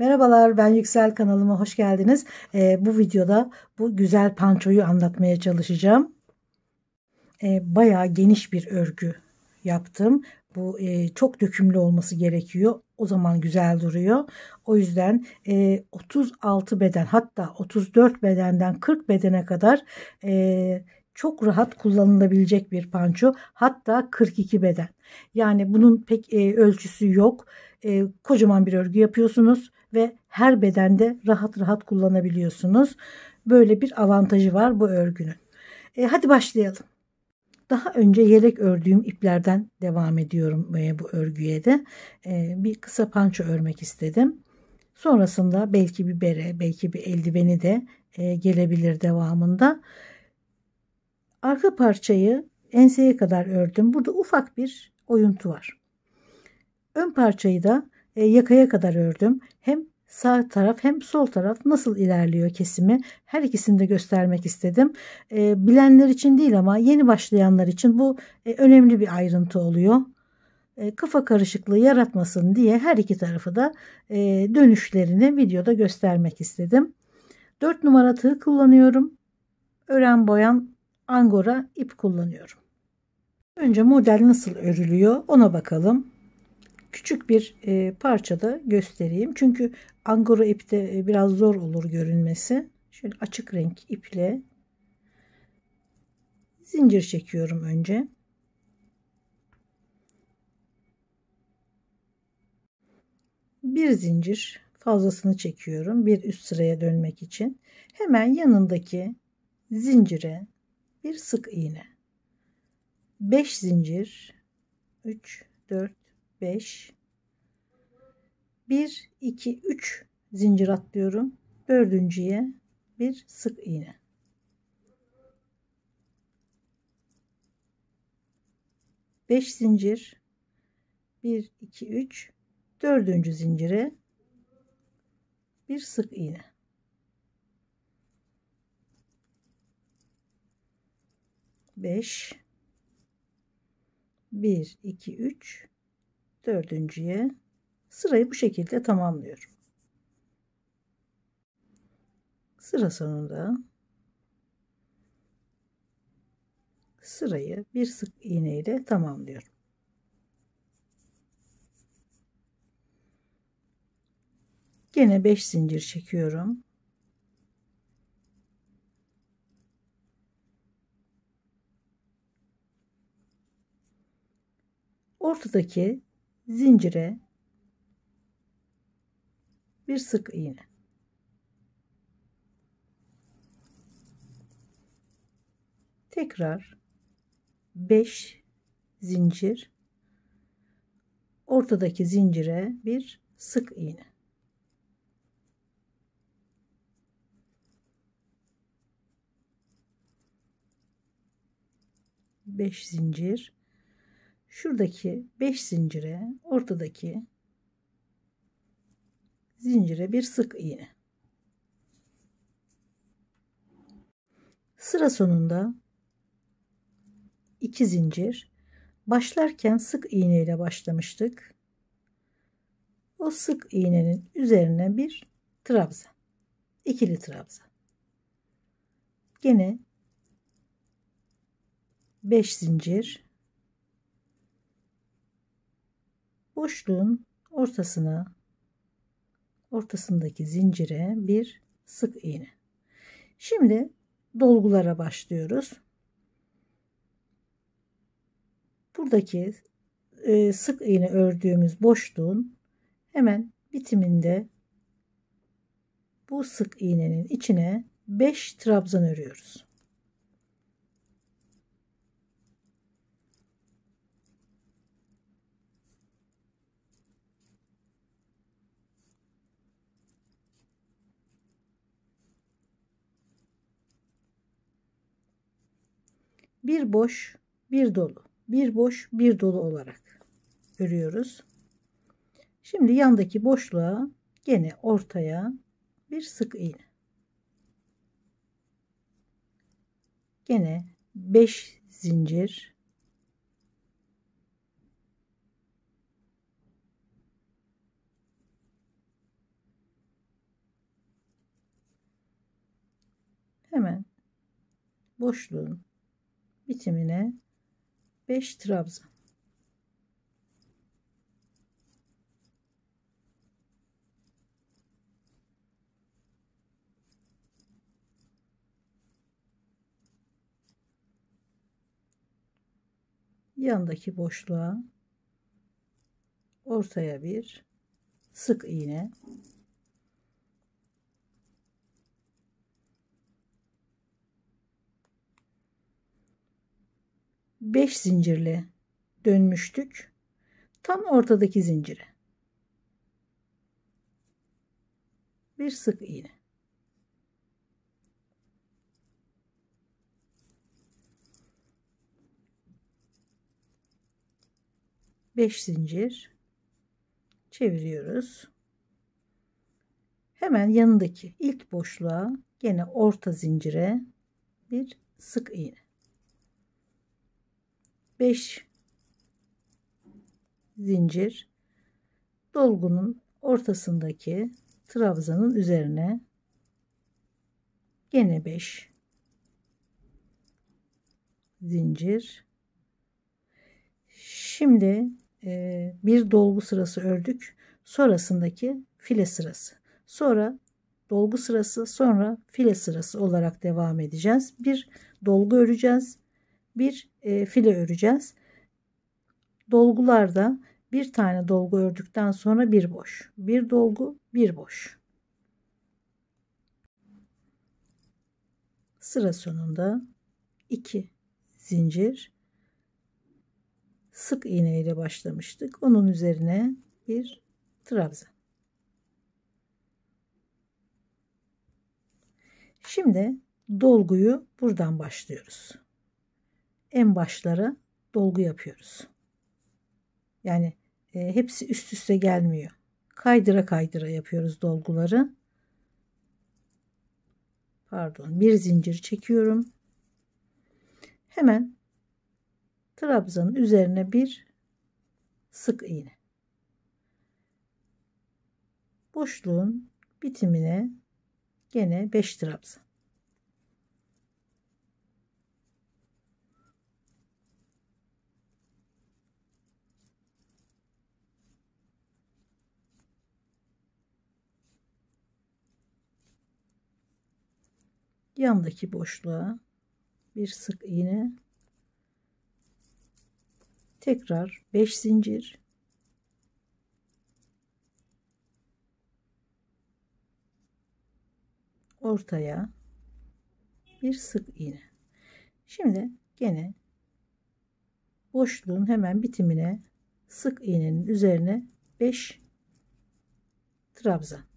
Merhabalar ben Yüksel kanalıma hoş geldiniz. Ee, bu videoda bu güzel pançoyu anlatmaya çalışacağım. Ee, bayağı geniş bir örgü yaptım. Bu e, çok dökümlü olması gerekiyor. O zaman güzel duruyor. O yüzden e, 36 beden hatta 34 bedenden 40 bedene kadar e, çok rahat kullanılabilecek bir panço. Hatta 42 beden. Yani bunun pek e, ölçüsü yok. E, kocaman bir örgü yapıyorsunuz ve her bedende rahat rahat kullanabiliyorsunuz. Böyle bir avantajı var bu örgünün. E, hadi başlayalım. Daha önce yelek ördüğüm iplerden devam ediyorum e, bu örgüye de. E, bir kısa panço örmek istedim. Sonrasında belki bir bere, belki bir eldiveni de e, gelebilir devamında. Arka parçayı enseye kadar ördüm. Burada ufak bir oyuntu var. Ön parçayı da e, yakaya kadar ördüm. Hem sağ taraf hem sol taraf nasıl ilerliyor kesimi her ikisini de göstermek istedim. E, bilenler için değil ama yeni başlayanlar için bu e, önemli bir ayrıntı oluyor. E, kafa karışıklığı yaratmasın diye her iki tarafı da e, dönüşlerini videoda göstermek istedim. 4 numara tığ kullanıyorum. Ören boyan angora ip kullanıyorum. Önce model nasıl örülüyor ona bakalım küçük bir e, parçada göstereyim. Çünkü angora ipte e, biraz zor olur görünmesi. Şöyle açık renk iple zincir çekiyorum önce. Bir zincir fazlasını çekiyorum bir üst sıraya dönmek için. Hemen yanındaki zincire bir sık iğne. 5 zincir 3 4 5 1 2 3 zincir atlıyorum. Dördüncüye bir sık iğne. Beş zincir. Bir, iki, üç. Dördüncü zincire bir sık iğne. Beş. Bir, iki, üç dördüncüye sırayı bu şekilde tamamlıyorum. Sıra sonunda sırayı bir sık iğne ile tamamlıyorum. Yine 5 zincir çekiyorum. Ortadaki zincire bir sık iğne tekrar 5 zincir ortadaki zincire bir sık iğne beş zincir Şuradaki 5 zincire ortadaki zincire bir sık iğne. Sıra sonunda 2 zincir başlarken sık iğne ile başlamıştık. O sık iğnenin üzerine bir trabzan. ikili trabzan. Gene 5 zincir boşluğun ortasına ortasındaki zincire bir sık iğne. Şimdi dolgulara başlıyoruz. Buradaki e, sık iğne ördüğümüz boşluğun hemen bitiminde bu sık iğnenin içine 5 trabzan örüyoruz. bir boş bir dolu bir boş bir dolu olarak örüyoruz. Şimdi yandaki boşluğa gene ortaya bir sık iğne. Gene 5 zincir hemen boşluğun bitimine 5 trabzan yandaki boşluğa ortaya bir sık iğne 5 zincirle dönmüştük. Tam ortadaki zincire. Bir sık iğne. Beş zincir çeviriyoruz. Hemen yanındaki ilk boşluğa gene orta zincire bir sık iğne. 5 zincir dolgunun ortasındaki trabzanın üzerine gene 5 zincir şimdi e, bir dolgu sırası ördük sonrasındaki file sırası sonra dolgu sırası sonra file sırası olarak devam edeceğiz bir dolgu öreceğiz bir e, file öreceğiz. Dolgularda bir tane dolgu ördükten sonra bir boş. Bir dolgu, bir boş. Sıra sonunda 2 zincir sık iğne ile başlamıştık. Onun üzerine bir trabzan. Şimdi dolguyu buradan başlıyoruz en başlara dolgu yapıyoruz. Yani e, hepsi üst üste gelmiyor. Kaydıra kaydıra yapıyoruz dolguları. Pardon, bir zincir çekiyorum. Hemen trabzanın üzerine bir sık iğne. Boşluğun bitimine gene 5 trabzan. yandaki boşluğa bir sık iğne tekrar 5 zincir ortaya bir sık iğne şimdi gene boşluğun hemen bitimine sık iğnenin üzerine 5 trabzan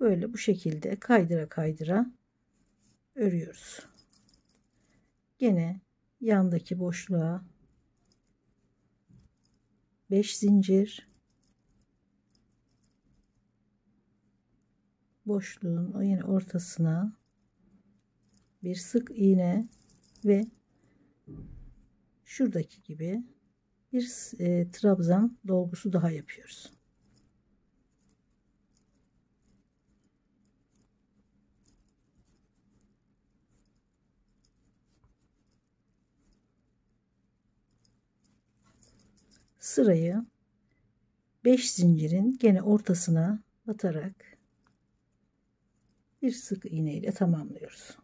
böyle bu şekilde kaydıra kaydıra örüyoruz. Gene yandaki boşluğa 5 zincir boşluğun o yine ortasına bir sık iğne ve şuradaki gibi bir e, trabzan dolgusu daha yapıyoruz. sırayı 5 zincirin gene ortasına batarak bir sık iğne ile tamamlıyoruz.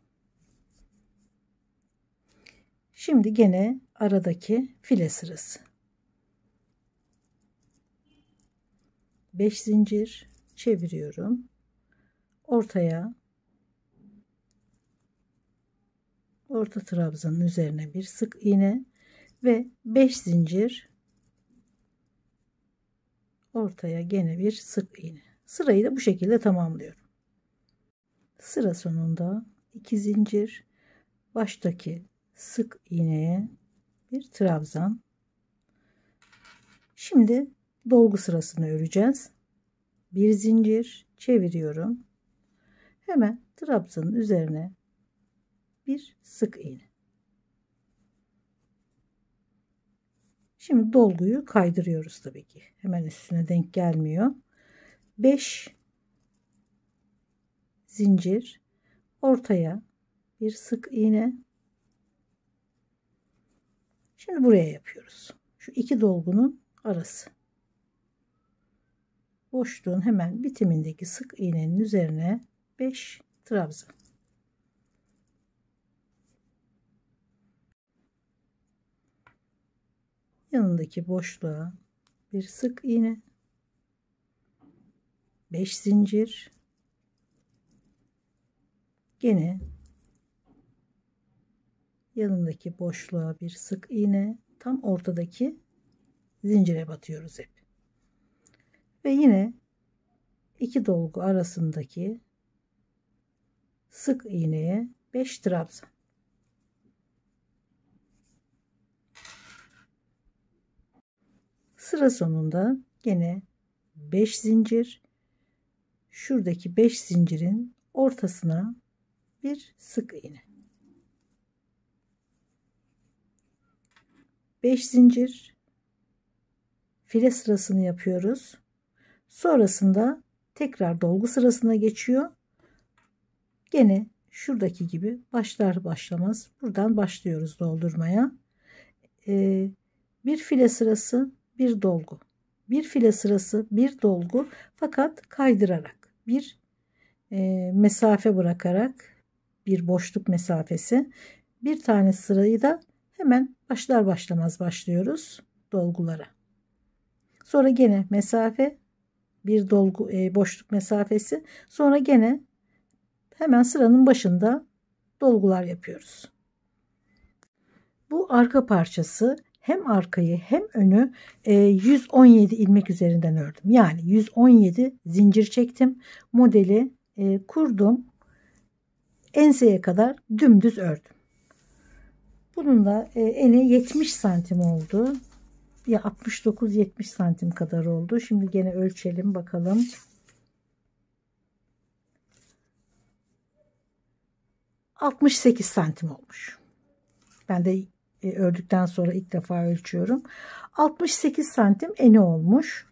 Şimdi gene aradaki file sırası. 5 zincir çeviriyorum. Ortaya orta trabzanın üzerine bir sık iğne ve 5 zincir ortaya gene bir sık iğne. Sırayı da bu şekilde tamamlıyorum. Sıra sonunda iki zincir baştaki sık iğneye bir trabzan. Şimdi dolgu sırasını öreceğiz. Bir zincir çeviriyorum. Hemen trabzanın üzerine bir sık iğne. Şimdi dolguyu kaydırıyoruz tabii ki. Hemen üstüne denk gelmiyor. 5 zincir ortaya bir sık iğne. Şimdi buraya yapıyoruz. Şu iki dolgunun arası. Boşluğun hemen bitimindeki sık iğnenin üzerine 5 trabzan. yanındaki boşluğa bir sık iğne 5 zincir gene yanındaki boşluğa bir sık iğne tam ortadaki zincire batıyoruz hep ve yine iki dolgu arasındaki sık iğneye 5 trabzan Sıra sonunda gene 5 zincir. Şuradaki 5 zincirin ortasına bir sık iğne. 5 zincir file sırasını yapıyoruz. Sonrasında tekrar dolgu sırasına geçiyor. Gene şuradaki gibi başlar başlamaz buradan başlıyoruz doldurmaya. Ee, bir file sırası bir dolgu. Bir file sırası bir dolgu fakat kaydırarak bir e, mesafe bırakarak bir boşluk mesafesi bir tane sırayı da hemen başlar başlamaz başlıyoruz dolgulara. Sonra gene mesafe bir dolgu e, boşluk mesafesi sonra gene hemen sıranın başında dolgular yapıyoruz. Bu arka parçası hem arkayı hem önü 117 e, ilmek üzerinden ördüm. Yani 117 zincir çektim. Modeli e, kurdum. Enseye kadar dümdüz ördüm. Bunun da e, eni 70 santim oldu. Ya 69-70 santim kadar oldu. Şimdi gene ölçelim bakalım. ...68 santim olmuş. Ben de e, ördükten sonra ilk defa ölçüyorum. 68 santim eni olmuş.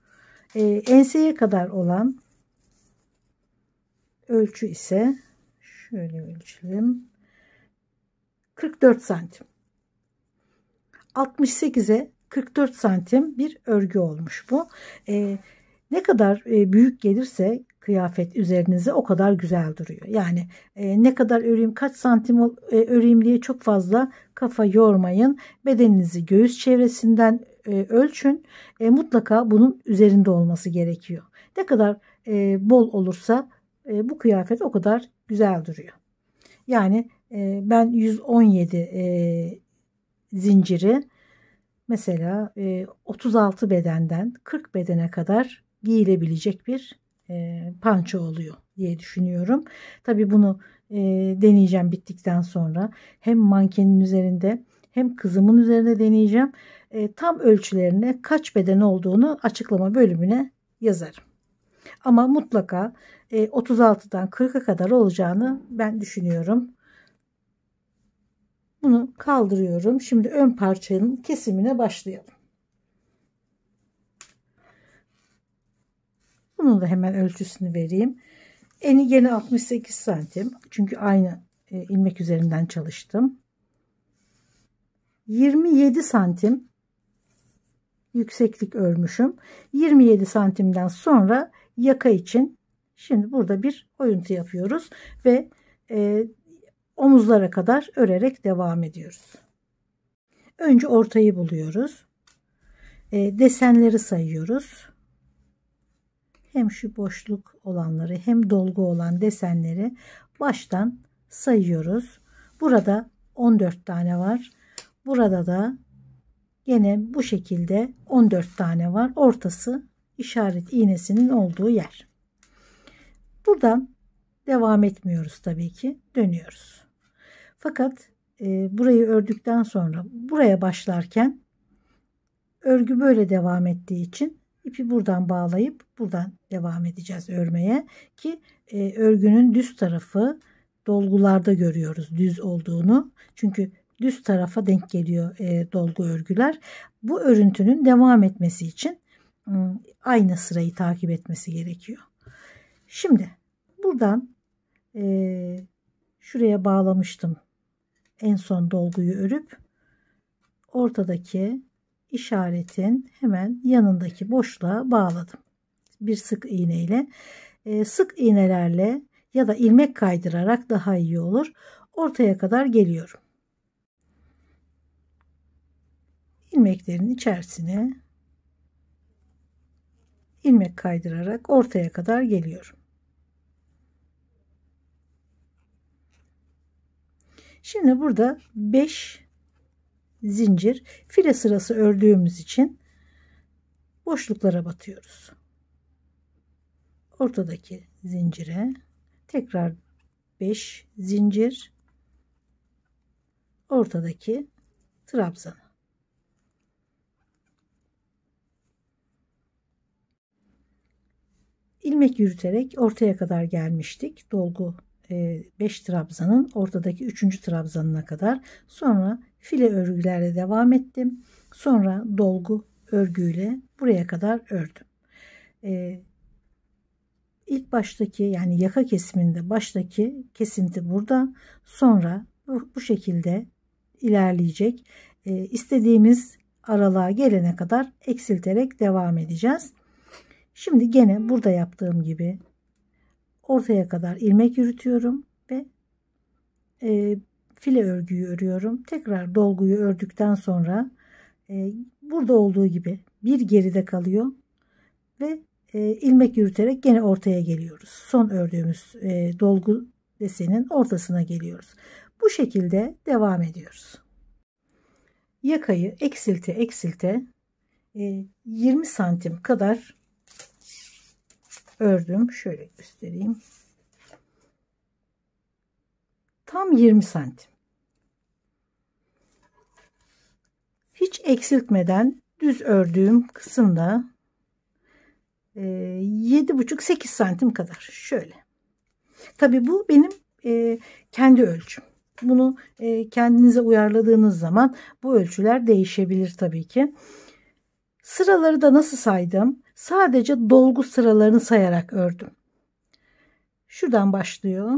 E, enseye kadar olan ölçü ise şöyle ölçelim. 44 santim. 68'e 44 santim bir örgü olmuş bu. E, ne kadar e, büyük gelirse kıyafet üzerinize o kadar güzel duruyor. Yani e, ne kadar öreyim kaç santim e, öreyim diye çok fazla kafa yormayın. Bedeninizi göğüs çevresinden e, ölçün. E, mutlaka bunun üzerinde olması gerekiyor. Ne kadar e, bol olursa e, bu kıyafet o kadar güzel duruyor. Yani e, ben 117 e, zinciri mesela e, 36 bedenden 40 bedene kadar giyilebilecek bir e, panço oluyor diye düşünüyorum. Tabii bunu e, deneyeceğim bittikten sonra hem mankenin üzerinde hem kızımın üzerinde deneyeceğim. E, tam ölçülerine kaç beden olduğunu açıklama bölümüne yazarım. Ama mutlaka e, 36'dan 40'a kadar olacağını ben düşünüyorum. Bunu kaldırıyorum. Şimdi ön parçanın kesimine başlayalım. Bunun da hemen ölçüsünü vereyim. Eni yine 68 santim. Çünkü aynı e, ilmek üzerinden çalıştım. 27 santim yükseklik örmüşüm. 27 santimden sonra yaka için şimdi burada bir oyuntu yapıyoruz ve e, omuzlara kadar örerek devam ediyoruz. Önce ortayı buluyoruz. E, desenleri sayıyoruz hem şu boşluk olanları hem dolgu olan desenleri baştan sayıyoruz. Burada 14 tane var. Burada da yine bu şekilde 14 tane var. Ortası işaret iğnesinin olduğu yer. Buradan devam etmiyoruz tabii ki. Dönüyoruz. Fakat e, burayı ördükten sonra buraya başlarken örgü böyle devam ettiği için İpi buradan bağlayıp buradan devam edeceğiz örmeye ki e, örgünün düz tarafı dolgularda görüyoruz düz olduğunu. Çünkü düz tarafa denk geliyor e, dolgu örgüler. Bu örüntünün devam etmesi için e, aynı sırayı takip etmesi gerekiyor. Şimdi buradan e, şuraya bağlamıştım en son dolguyu örüp ortadaki işaretin hemen yanındaki boşluğa bağladım. Bir sık iğne ile e, sık iğnelerle ya da ilmek kaydırarak daha iyi olur. Ortaya kadar geliyorum. ilmeklerin içerisine ilmek kaydırarak ortaya kadar geliyorum. Şimdi burada 5 zincir file sırası ördüğümüz için boşluklara batıyoruz. Ortadaki zincire tekrar 5 zincir ortadaki trabzanı. ilmek yürüterek ortaya kadar gelmiştik dolgu 5 e, trabzanın ortadaki 3. trabzanına kadar sonra file örgülerle devam ettim. Sonra dolgu örgüyle buraya kadar ördüm. E, ilk baştaki yani yaka kesiminde baştaki kesinti burada. Sonra bu, şekilde ilerleyecek. E, istediğimiz aralığa gelene kadar eksilterek devam edeceğiz. Şimdi gene burada yaptığım gibi ortaya kadar ilmek yürütüyorum ve e, file örgüyü örüyorum. Tekrar dolguyu ördükten sonra e, burada olduğu gibi bir geride kalıyor ve e, ilmek yürüterek gene ortaya geliyoruz. Son ördüğümüz e, dolgu desenin ortasına geliyoruz. Bu şekilde devam ediyoruz. Yakayı eksilte eksilte 20 santim kadar ördüm. Şöyle göstereyim. Tam 20 santim. Hiç eksiltmeden düz ördüğüm kısımda 7,5-8 e, santim kadar şöyle tabi bu benim e, kendi ölçüm bunu e, kendinize uyarladığınız zaman bu ölçüler değişebilir tabii ki sıraları da nasıl saydım Sadece dolgu sıralarını sayarak ördüm. Şuradan başlıyor.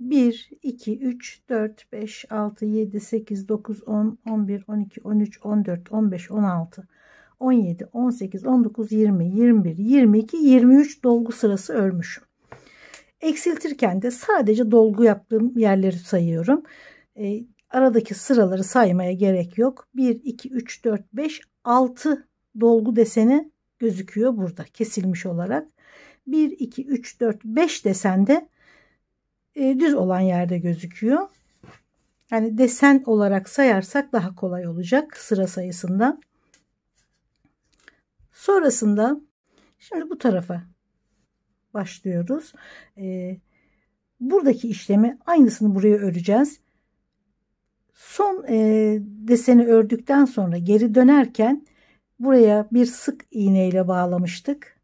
1, 2, 3, 4, 5, 6, 7, 8, 9, 10, 11, 12, 13, 14, 15, 16, 17, 18, 19, 20, 21, 22, 23 dolgu sırası örmüşüm. Eksiltirken de sadece dolgu yaptığım yerleri sayıyorum. E, aradaki sıraları saymaya gerek yok. 1, 2, 3, 4, 5, 6 dolgu deseni gözüküyor burada kesilmiş olarak. 1, 2, 3, 4, 5 desende e, düz olan yerde gözüküyor. Yani desen olarak sayarsak daha kolay olacak sıra sayısında. Sonrasında şimdi bu tarafa başlıyoruz. Ee, buradaki işlemi aynısını buraya öreceğiz. Son e, deseni ördükten sonra geri dönerken buraya bir sık iğne ile bağlamıştık.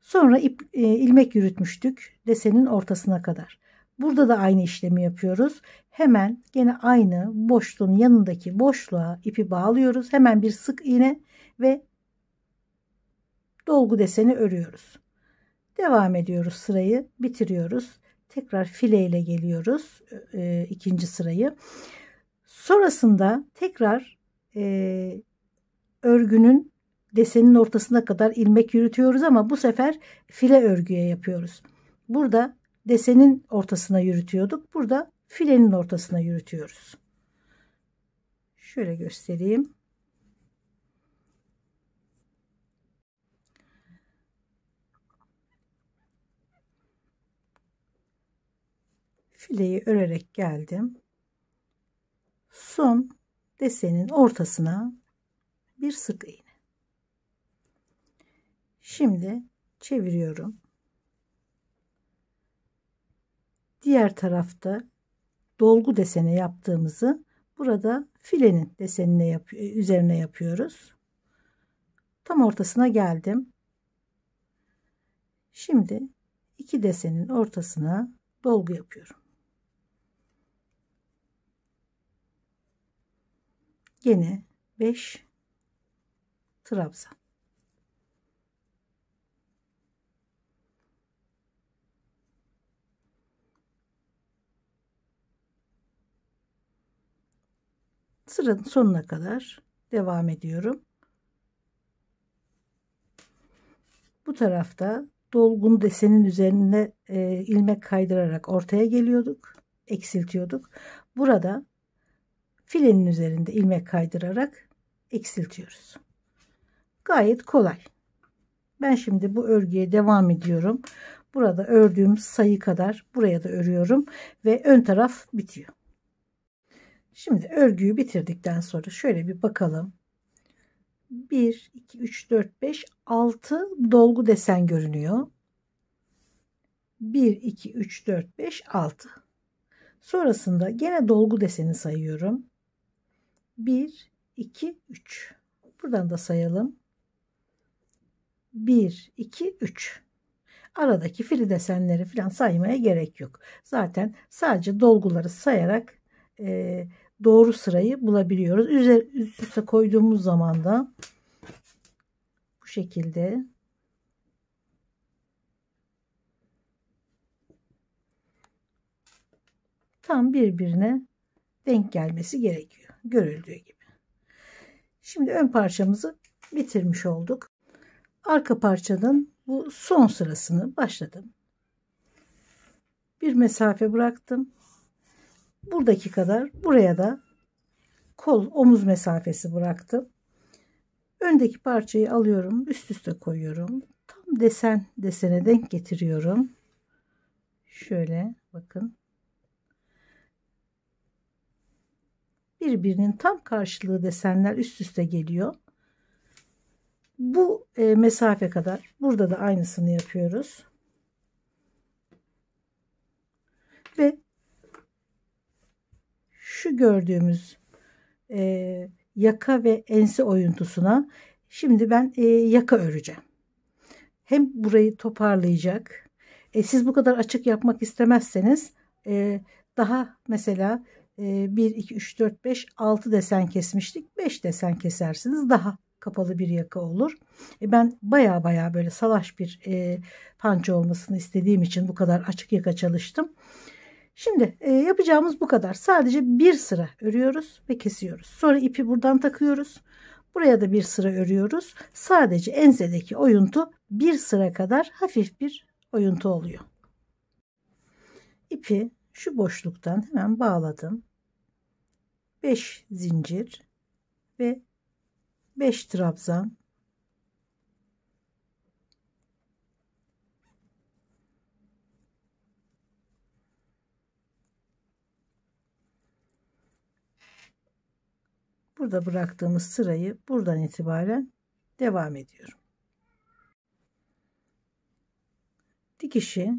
Sonra ip, e, ilmek yürütmüştük desenin ortasına kadar. Burada da aynı işlemi yapıyoruz. Hemen gene aynı boşluğun yanındaki boşluğa ipi bağlıyoruz. Hemen bir sık iğne ve dolgu deseni örüyoruz. Devam ediyoruz sırayı bitiriyoruz. Tekrar file ile geliyoruz e, ikinci sırayı. Sonrasında tekrar e, örgünün desenin ortasına kadar ilmek yürütüyoruz ama bu sefer file örgüye yapıyoruz. Burada desenin ortasına yürütüyorduk. Burada filenin ortasına yürütüyoruz. Şöyle göstereyim. Fileyi örerek geldim. Son desenin ortasına bir sık iğne. Şimdi çeviriyorum. Diğer tarafta dolgu deseni yaptığımızı burada filenin desenine yap üzerine yapıyoruz. Tam ortasına geldim. Şimdi iki desenin ortasına dolgu yapıyorum. Yine 5 trabzan. sıranın sonuna kadar devam ediyorum. Bu tarafta dolgun desenin üzerine e, ilmek kaydırarak ortaya geliyorduk, eksiltiyorduk. Burada filenin üzerinde ilmek kaydırarak eksiltiyoruz gayet kolay. Ben şimdi bu örgüye devam ediyorum. Burada ördüğüm sayı kadar buraya da örüyorum ve ön taraf bitiyor. Şimdi örgüyü bitirdikten sonra şöyle bir bakalım. 1, 2, 3, 4, 5, 6 dolgu desen görünüyor. 1, 2, 3, 4, 5, 6. Sonrasında gene dolgu deseni sayıyorum. 1, 2, 3. Buradan da sayalım. 1, 2, 3. Aradaki fili desenleri falan saymaya gerek yok. Zaten sadece dolguları sayarak e, doğru sırayı bulabiliyoruz. Üzer, üst koyduğumuz zaman da bu şekilde tam birbirine denk gelmesi gerekiyor. Görüldüğü gibi. Şimdi ön parçamızı bitirmiş olduk arka parçanın bu son sırasını başladım. Bir mesafe bıraktım. Buradaki kadar buraya da kol omuz mesafesi bıraktım. Öndeki parçayı alıyorum, üst üste koyuyorum. Tam desen desene denk getiriyorum. Şöyle bakın. Birbirinin tam karşılığı desenler üst üste geliyor bu e, mesafe kadar burada da aynısını yapıyoruz. Ve şu gördüğümüz e, yaka ve ense oyuntusuna şimdi ben e, yaka öreceğim. Hem burayı toparlayacak. E, siz bu kadar açık yapmak istemezseniz e, daha mesela e, 1, 2, 3, 4, 5, 6 desen kesmiştik. 5 desen kesersiniz daha kapalı bir yaka olur. E ben baya baya böyle salaş bir e, panço olmasını istediğim için bu kadar açık yaka çalıştım. Şimdi e, yapacağımız bu kadar. Sadece bir sıra örüyoruz ve kesiyoruz. Sonra ipi buradan takıyoruz. Buraya da bir sıra örüyoruz. Sadece ensedeki oyuntu bir sıra kadar hafif bir oyuntu oluyor. İpi şu boşluktan hemen bağladım. 5 zincir ve 5 trabzan burada bıraktığımız sırayı buradan itibaren devam ediyorum. Dikişi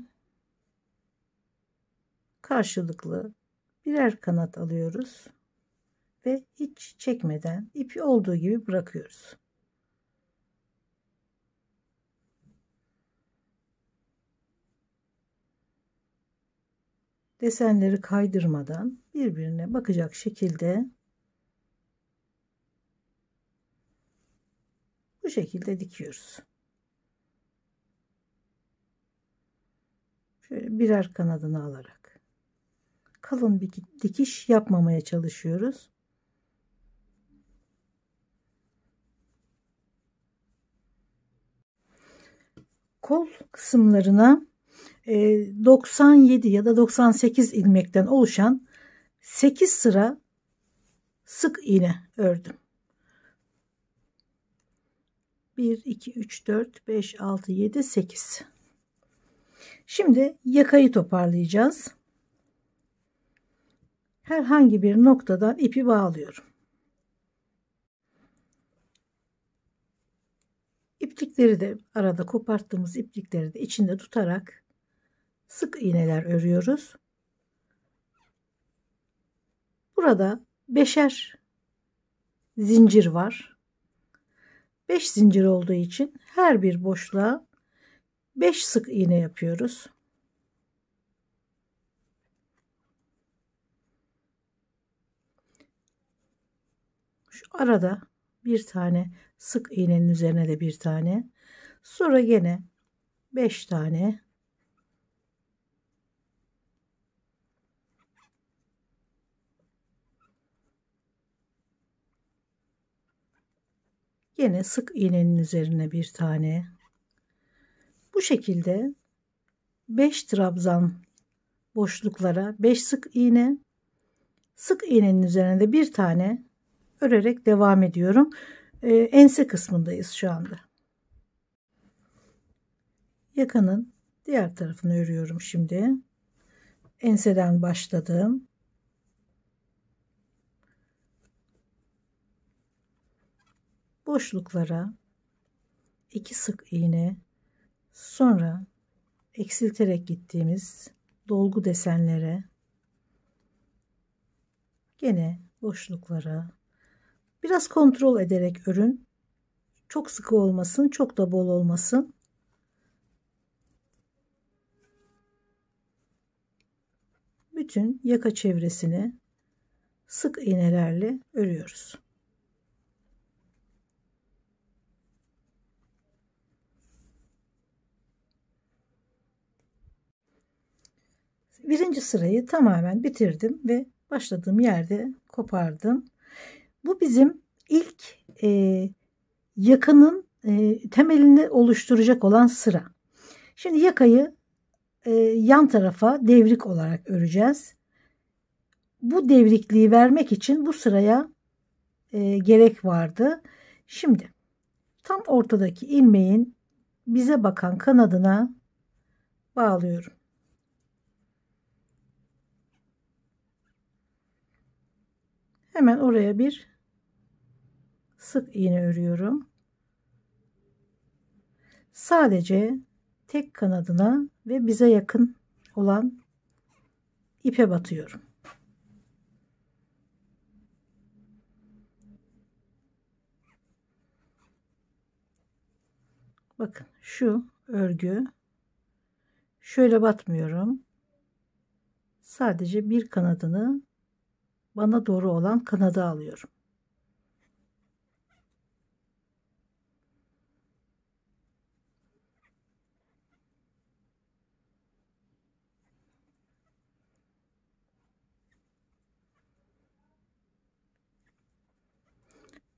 karşılıklı birer kanat alıyoruz ve hiç çekmeden ipi olduğu gibi bırakıyoruz. Desenleri kaydırmadan birbirine bakacak şekilde bu şekilde dikiyoruz. Şöyle birer kanadını alarak kalın bir dikiş yapmamaya çalışıyoruz. kol kısımlarına 97 e, ya da 98 ilmekten oluşan 8 sıra sık iğne ördüm. 1, 2, 3, 4, 5, 6, 7, 8. Şimdi yakayı toparlayacağız. Herhangi bir noktadan ipi bağlıyorum. İplikleri de arada koparttığımız iplikleri de içinde tutarak sık iğneler örüyoruz. Burada beşer zincir var. 5 zincir olduğu için her bir boşluğa 5 sık iğne yapıyoruz. Şu arada bir tane sık iğnenin üzerine de bir tane sonra yine 5 tane Yine sık iğnenin üzerine bir tane. Bu şekilde 5 trabzan boşluklara 5 sık iğne, sık iğnenin üzerine de bir tane örerek devam ediyorum e, ense kısmındayız şu anda. Yakanın diğer tarafını örüyorum şimdi. Enseden başladım. Boşluklara iki sık iğne sonra eksilterek gittiğimiz dolgu desenlere gene boşluklara Biraz kontrol ederek örün. Çok sıkı olmasın, çok da bol olmasın. Bütün yaka çevresini sık iğnelerle örüyoruz. Birinci sırayı tamamen bitirdim ve başladığım yerde kopardım. Bu bizim ilk e, yakanın e, temelini oluşturacak olan sıra. Şimdi yakayı e, yan tarafa devrik olarak öreceğiz. Bu devrikliği vermek için bu sıraya e, gerek vardı. Şimdi tam ortadaki ilmeğin bize bakan kanadına bağlıyorum. Hemen oraya bir sık iğne örüyorum. Sadece tek kanadına ve bize yakın olan ipe batıyorum. Bakın şu örgü şöyle batmıyorum. Sadece bir kanadını bana doğru olan kanada alıyorum.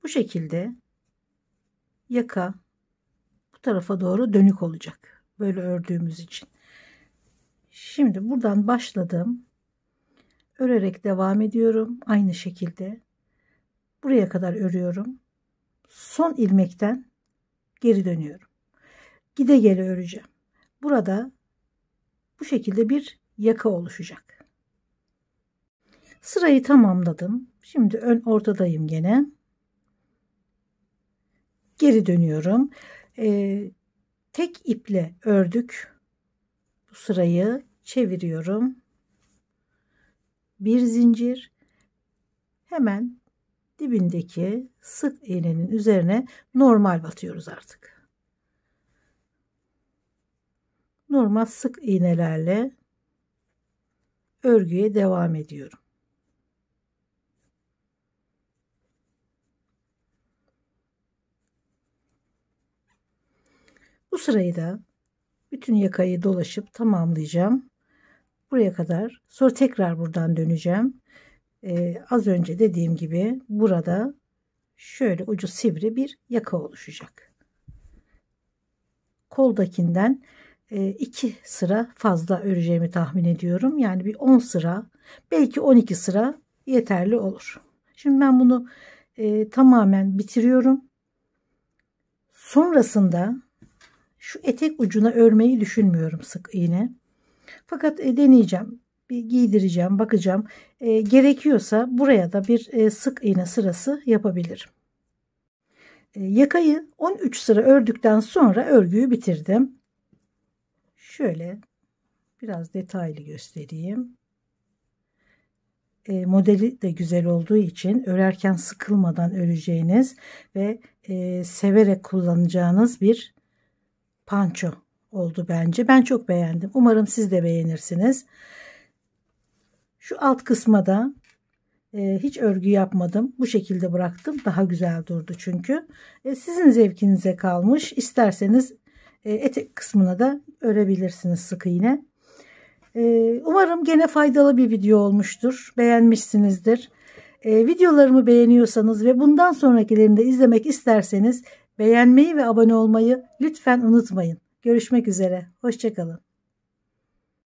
Bu şekilde yaka bu tarafa doğru dönük olacak. Böyle ördüğümüz için. Şimdi buradan başladım. Örerek devam ediyorum. Aynı şekilde. Buraya kadar örüyorum. Son ilmekten geri dönüyorum. Gide gele öreceğim. Burada bu şekilde bir yaka oluşacak. Sırayı tamamladım. Şimdi ön ortadayım gene. Geri dönüyorum. E, tek iple ördük. Bu sırayı çeviriyorum. Bir zincir. Hemen dibindeki sık iğnenin üzerine normal batıyoruz artık. Normal sık iğnelerle örgüye devam ediyorum. Bu sırayı da bütün yakayı dolaşıp tamamlayacağım. Buraya kadar. Sonra tekrar buradan döneceğim. Ee, az önce dediğim gibi burada şöyle ucu sivri bir yaka oluşacak. Koldakinden 2 e, sıra fazla öreceğimi tahmin ediyorum. Yani bir 10 sıra belki 12 sıra yeterli olur. Şimdi ben bunu e, tamamen bitiriyorum. Sonrasında şu etek ucuna örmeyi düşünmüyorum sık iğne. Fakat e, deneyeceğim. Bir giydireceğim, bakacağım. E, gerekiyorsa buraya da bir e, sık iğne sırası yapabilirim. E, yakayı 13 sıra ördükten sonra örgüyü bitirdim. Şöyle biraz detaylı göstereyim. E, modeli de güzel olduğu için örerken sıkılmadan öreceğiniz ve e, severek kullanacağınız bir panço oldu bence. Ben çok beğendim. Umarım siz de beğenirsiniz. Şu alt kısma da e, hiç örgü yapmadım. Bu şekilde bıraktım. Daha güzel durdu çünkü. E, sizin zevkinize kalmış. İsterseniz e, etek kısmına da örebilirsiniz sık iğne. E, umarım gene faydalı bir video olmuştur. Beğenmişsinizdir. E, videolarımı beğeniyorsanız ve bundan sonrakilerini de izlemek isterseniz Beğenmeyi ve abone olmayı lütfen unutmayın. Görüşmek üzere. Hoşçakalın.